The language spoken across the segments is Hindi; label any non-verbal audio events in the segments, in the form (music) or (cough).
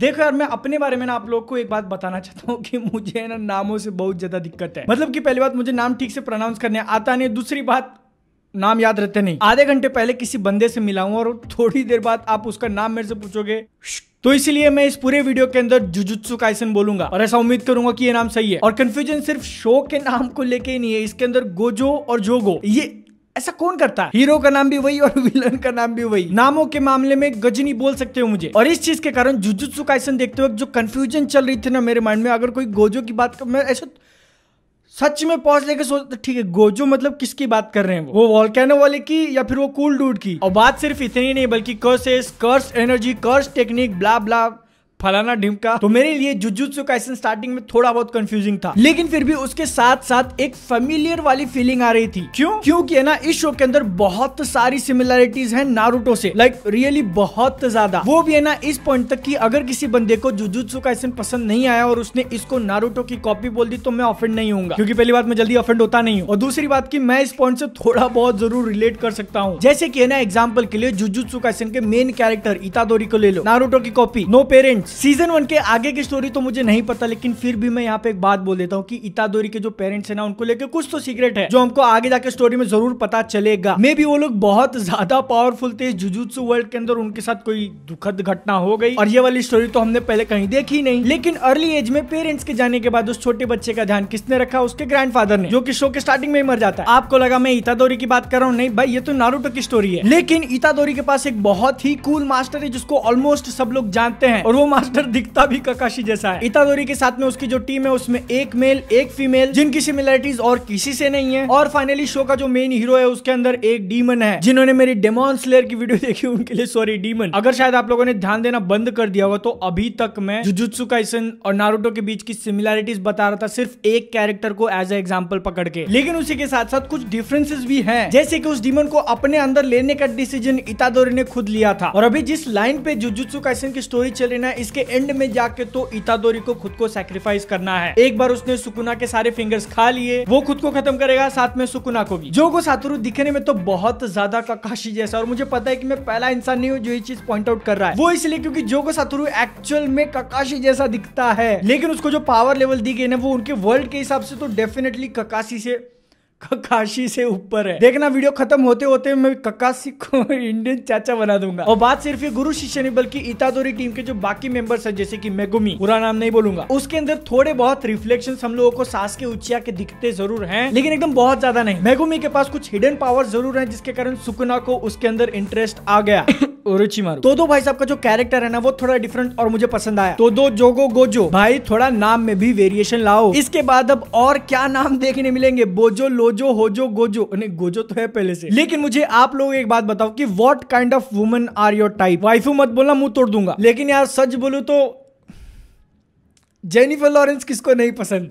देखो यार मैं अपने बारे में ना आप लोग को एक बात बताना चाहता हूँ कि मुझे ना नामों से बहुत ज्यादा दिक्कत है मतलब कि पहली बात मुझे नाम ठीक से प्रोनाउंस करने आता नहीं दूसरी बात नाम याद रहते नहीं आधे घंटे पहले किसी बंदे से मिला हूं और थोड़ी देर बाद आप उसका नाम मेरे से पूछोगे तो इसलिए मैं इस पूरे वीडियो के अंदर जुजुत्सु काइसन बोलूंगा और ऐसा उम्मीद करूंगा कि ये नाम सही है और कंफ्यूजन सिर्फ शो के नाम को लेके ही नहीं है इसके अंदर गोजो और जोगो ये ऐसा कौन करता है हीरो का नाम भी वही और विलन का नाम भी वही नामों के मामले में गजनी बोल सकते हो मुझे और इस चीज के कारण जुजुत्सु काइसन देखते वक्त जो कंफ्यूजन चल रही थी ना मेरे माइंड में अगर कोई गोजो की बात कर मैं ऐसा सच में पॉज लेके सोचता ठीक है गोजो मतलब किसकी बात कर रहे हैं वो वो वाले की या फिर वो कूल डूड की और बात सिर्फ इतनी नहीं बल्कि curses curse energy curse technique blah blah फलाना ढिमका तो मेरे लिए जुजुत्सु काइसन स्टार्टिंग में थोड़ा बहुत कंफ्यूजिंग था लेकिन फिर भी उसके साथ साथ एक फेमिलियर वाली फीलिंग आ रही थी क्यों क्योंकि है ना इस शो के अंदर बहुत सारी सिमिलैरिटीज है नारुतो से लाइक like, रियली बहुत ज्यादा वो भी है ना इस पॉइंट तक की अगर किसी बंदे को जुजुत्सु काइसन पसंद नहीं आया और उसने इसको नारुतो की कॉपी बोल दी तो मैं ऑफेंड नहीं हूँ क्योंकि पहली बात मैं जल्दी ऑफेंड होता नहीं हूँ और दूसरी बात की मैं इस पॉइंट से थोड़ा बहुत जरूर रिलेट कर सकता हूँ जैसे की है ना एग्जाम्पल के लिए जुजुत्सु काइसन के मेन कैरेक्टर इतादोरी को ले लो नारूटो की copy no parents season one के आगे की स्टोरी तो मुझे नहीं पता लेकिन फिर भी मैं यहाँ पे एक बात बोल देता हूँ की इतादोरी के जो पेरेंट्स है ना उनको लेकर कुछ तो सीक्रेट है जो हमको आगे जाके स्टोरी में जरूर पता चलेगा मे भी वो लोग बहुत ज्यादा पावरफुल थे जुजुत्सु वर्ल्ड के अंदर उनके साथ कोई दुखद घटना हो गई और ये वाली स्टोरी तो हमने पहले कहीं देखी नहीं लेकिन अर्ली एज में पेरेंट्स के जाने के बाद उस छोटे बच्चे का ध्यान किसने रखा उसके ग्रैंडफादर ने जो कि शो के स्टार्टिंग में ही मर जाता है आपको लगा मैं इतादोरी की बात कर रहा हूँ नहीं भाई ये तो नारूटो की स्टोरी है लेकिन इतादोरी के पास एक बहुत ही कूल मास्टर है जिसको ऑलमोस्ट सब लोग जानते हैं और वो मास्टर दिखता भी काकाशी जैसा है इतादोरी के साथ में उसकी जो टीम है उसमें एक मेल एक फीमेल जिनकी सिमिलरिटीज और किसी से नहीं है और फाइनली शो का जो मेन हीरो है उसके अंदर एक डीमन है जिन्होंने मेरी डेमोन स्लेयर की वीडियो (laughs) देखी उनके लिए सॉरी डीमन अगर शायद आप लोगों ने ध्यान देना बंद कर दिया होगा तो अभी तक मैं जुजुत्सु काइसन और नारुतो के बीच की सिमिलरिटीज बता रहा था सिर्फ एक कैरेक्टर को एज ए एग्जाम्पल पकड़ के लेकिन उसी के साथ साथ कुछ डिफरेंसेस भी है जैसे की उस डीमन को अपने अंदर लेने का डिसीजन इतादोरी ने खुद लिया था और अभी जिस लाइन पे जुजुत्सु काइसन की स्टोरी चल रही ना इस जिसके एंड में जाके तो इतादोरी को खुद को सेक्रीफाइस करना है एक बार उसने सुकुना के सारे फिंगर्स खा लिए वो खुद को खत्म करेगा साथ में सुकुना को भी जो को सातुरु दिखने में तो बहुत ज्यादा काकाशी जैसा और मुझे पता है की मैं पहला इंसान नहीं हूँ जो ये चीज पॉइंट आउट कर रहा है वो इसलिए क्यूँकी जो को सातुरु एक्चुअल में काकाशी जैसा दिखता है लेकिन उसको जो पावर लेवल दी गई ना वो उनके वर्ल्ड के हिसाब से तो डेफिनेटली काकाशी से काशी से ऊपर है देखना वीडियो खत्म होते होते मैं ककाशी को इंडियन चाचा बना दूंगा और बात सिर्फ गुरु शिष्य नहीं बल्कि इतादोरी टीम के जो बाकी मेंबर्स है जैसे की मेगुमी पूरा नाम नहीं बोलूंगा उसके अंदर थोड़े बहुत रिफ्लेक्शन हम लोगों को सास के उचिया के दिखते जरूर है लेकिन एकदम बहुत ज्यादा नहीं मेगुमी के पास कुछ हिडन पावर जरूर है जिसके कारण सुकुना को उसके अंदर इंटरेस्ट आ गया (laughs) ओरोचिमारु तो दो भाई साहब का जो कैरेक्टर है ना वो थोड़ा डिफरेंट और मुझे पसंद आया तो दो जोगो गोजो भाई थोड़ा नाम में भी वेरिएशन लाओ इसके बाद अब और क्या नाम देखने मिलेंगे बोजो लोजो होजो गोजो नहीं गोजो तो है पहले से लेकिन मुझे आप लोग एक बात बताओ की what kind of woman are your type waifu मत बोलना मुंह तोड़ दूंगा लेकिन यार सच बोलू तो जेनिफर लॉरेंस किसको नहीं पसंद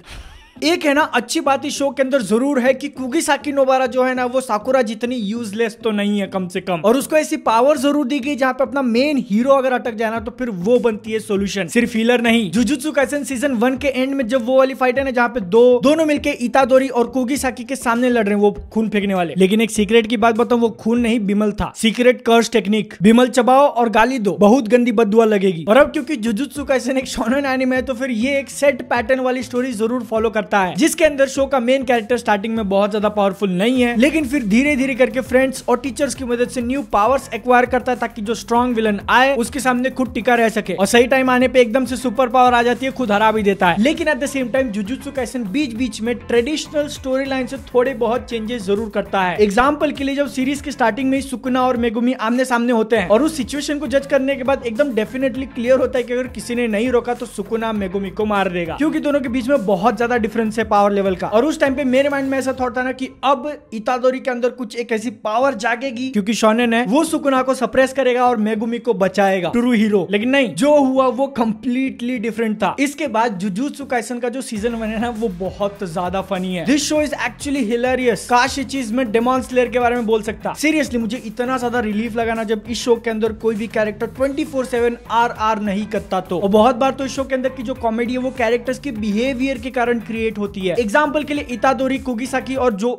एक है ना अच्छी बात इस शो के अंदर जरूर है कि कुगी साकी नोबारा जो है ना वो साकुरा जितनी यूजलेस तो नहीं है कम से कम और उसको ऐसी पावर जरूर दी गई जहाँ पे अपना मेन हीरो अगर अटक जाए ना तो फिर वो बनती है सोल्यूशन सिर्फ हीलर नहीं जुजुत्सु कैसन सीजन वन के एंड में जब वो वाली फाइट है ना जहाँ पे दो दोनों मिलकर इतादोरी और कुगी साकी के सामने लड़ रहे हैं वो खून फेंकने वाले लेकिन एक सीक्रेट की बात बताऊँ वो खून नहीं बिमल था सीक्रेट कर्स टेक्निक बिमल चबाओ और गाली दो बहुत गंदी बदुआ लगेगी और अब क्योंकि जुजुत्सु कैसन एक शोन एनिमे है तो फिर ये एक सेट पैटर्न वाली स्टोरी जरूर फॉलो करते करता है जिसके अंदर शो का मेन कैरेक्टर स्टार्टिंग में बहुत ज्यादा पावरफुल नहीं है लेकिन फिर धीरे धीरे करके फ्रेंड्स और टीचर्स की मदद से न्यू पावर्स एक्वायर करता है ताकि जो स्ट्रॉन्ग विलन आए उसके सामने खुद टिका रह सके और सही टाइम आने पर एकदम से सुपर पावर आ जाती है खुद हरा भी देता है लेकिन at the same time Jujutsu Kaisen बीच बीच में ट्रेडिशनल स्टोरी लाइन से थोड़े बहुत चेंजेस जरूर करता है एग्जाम्पल के लिए जब सीरीज के स्टार्टिंग में सुकुना और मेगुमी आमने सामने होते हैं और उस सिचुएशन को जज करने के बाद एकदम डेफिनेटली क्लियर होता है कि अगर किसी ने नहीं रोका तो सुकुना मेगुमी को मार देगा क्योंकि दोनों के बीच में बहुत ज्यादा डिफरेंस डिफरेंस है पावर लेवल का और उस टाइम पे मेरे माइंड में ऐसा थॉट था ना कि अब इतादोरी के अंदर कुछ एक ऐसी पावर जागेगी क्योंकि शोनेन है वो सुकुना को सप्रेस करेगा और मेगुमी को बचाएगा ट्रू हीरो लेकिन नहीं जो हुआ वो कम्प्लीटली डिफरेंट था इसके बाद जुजुत्सु काइसन का जो सीजन वन है ना वो बहुत ज्यादा फनी है this show is actually hilarious काश ये चीज में डेमॉन स्लेयर के बारे में बोल सकता सीरियसली मुझे इतना ज्यादा रिलीफ लगाना जब इस शो के अंदर कोई भी character twenty four seven R R नहीं करता तो और बहुत बार तो इस शो के अंदर की जो कॉमेडी है वो कैरेक्टर्स के बिहेवियर के कारण क्रिएट क्रिएट होती है एग्जाम्पल के लिए इतादोरी कुगिसाकी और जो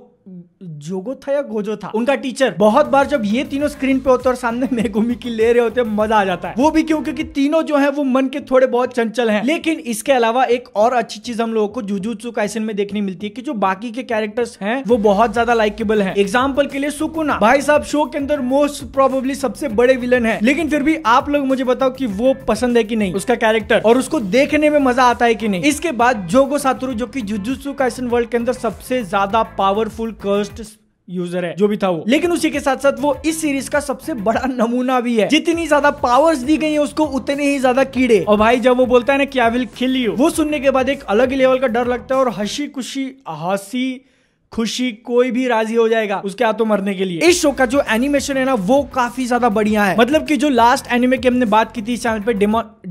जोगो था या गोजो था उनका टीचर बहुत बार जब ये तीनों स्क्रीन पे होते और सामने (laughs) मेगुमी की ले रहे होते मजा आ जाता है वो भी क्यों क्योंकि तीनों जो है वो मन के थोड़े बहुत चंचल हैं लेकिन इसके अलावा एक और अच्छी चीज हम लोगों को जुजुत्सु काइसन में देखने मिलती है कि जो बाकी के कैरेक्टर्स हैं वो बहुत ज्यादा लाइकेबल है एग्जाम्पल के लिए सुकुना भाई साहब शो के अंदर मोस्ट प्रोबेबली सबसे बड़े विलन है लेकिन फिर भी आप लोग मुझे बताओ की वो पसंद है की नहीं उसका कैरेक्टर और उसको देखने में मजा आता है की नहीं इसके बाद जोगो सातुरु जो की जुजुत्सु काइसन वर्ल्ड के अंदर सबसे ज्यादा पावरफुल कर्स फास्ट यूजर है जो भी था वो लेकिन उसी के साथ साथ वो इस सीरीज का सबसे बड़ा नमूना भी है जितनी ज्यादा पावर्स दी गई है उसको उतने ही ज्यादा कीड़े और भाई जब वो बोलता है ना क्या विल किल यू वो सुनने के बाद एक अलग लेवल का डर लगता है और हंसी खुशी हसी खुशी कोई भी राजी हो जाएगा उसके हाथों मरने के लिए इस शो का जो एनिमेशन है ना वो काफी ज्यादा बढ़िया है मतलब की जो लास्ट एनिमे की हमने बात की थी इस चैनल पे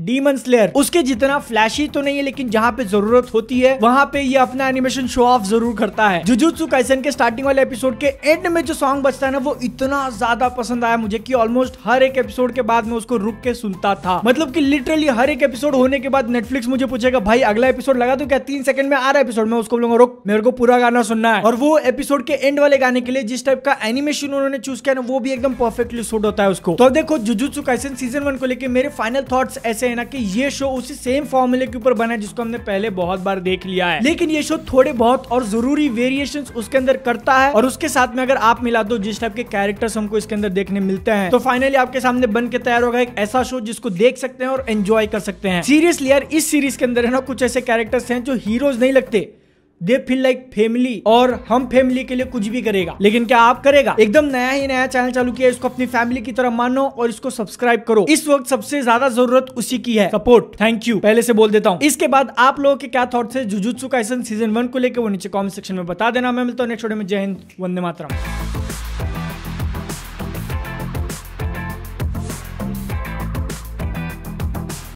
डीमन स्लेयर उसके जितना फ्लैशी तो नहीं है लेकिन जहाँ पे जरूरत होती है वहाँ पे ये अपना एनिमेशन शो ऑफ जरूर करता है जुजुत्सु काइसन के स्टार्टिंग वाले एपिसोड के एंड में जो सॉन्ग बचता है ना वो इतना ज्यादा पसंद आया मुझे की ऑलमोस्ट हर एक एपिसोड के बाद में उसको रुक के सुनता था मतलब की लिटरली हर एक एपिसोड होने के बाद नेटफ्लिक्स मुझे पूछेगा भाई अगला एपिसोड लगा तो क्या तीन सेकंड में आ रहा एपिसोड में उसको बोलूंगा रुक मेरे को पूरा गाना सुनना है और वो एपिसोड के एंड वाले गाने के लिए जिस टाइप का एनिमेशन उन्होंने चूज किया ना वो भी एकदम परफेक्टली सूट होता है उसको तो देखो जुजुत्सु काइसन सीजन वन को लेकर मेरे फाइनल थॉट्स ऐसे है ना कि ये शो उसी सेम फॉर्मूले के ऊपर बना है जिसको हमने पहले बहुत बार देख लिया है लेकिन ये शो थोड़े बहुत और जरूरी वेरिएशन उसके अंदर करता है और उसके साथ में अगर आप मिला दो जिस टाइप के कैरेक्टर्स हमको इसके अंदर देखने मिलते हैं तो फाइनली आपके सामने बन के तैयार होगा एक ऐसा शो जिसको देख सकते हैं और एंजॉय कर सकते हैं सीरियसली यार इस सीरीज के अंदर है ना कुछ ऐसे कैरेक्टर्स हैं जो हीरोज नहीं लगते दे फील लाइक फैमिली और हम फैमिली के लिए कुछ भी करेगा लेकिन क्या आप करेगा एकदम नया ही नया चैनल चालू किया इसको अपनी फैमिली की तरह मानो और इसको सब्सक्राइब करो इस वक्त सबसे ज्यादा जरूरत उसी की है सपोर्ट थैंक यू पहले से बोल देता हूँ इसके बाद आप लोगों के क्या थॉट है जुजुत्सु काइसन सीजन वन को लेकर वो नीचे कॉमेंट सेक्शन में बता देना मैं मिलता हूँ नेक्स्ट में जय हिंद वंदे मातरम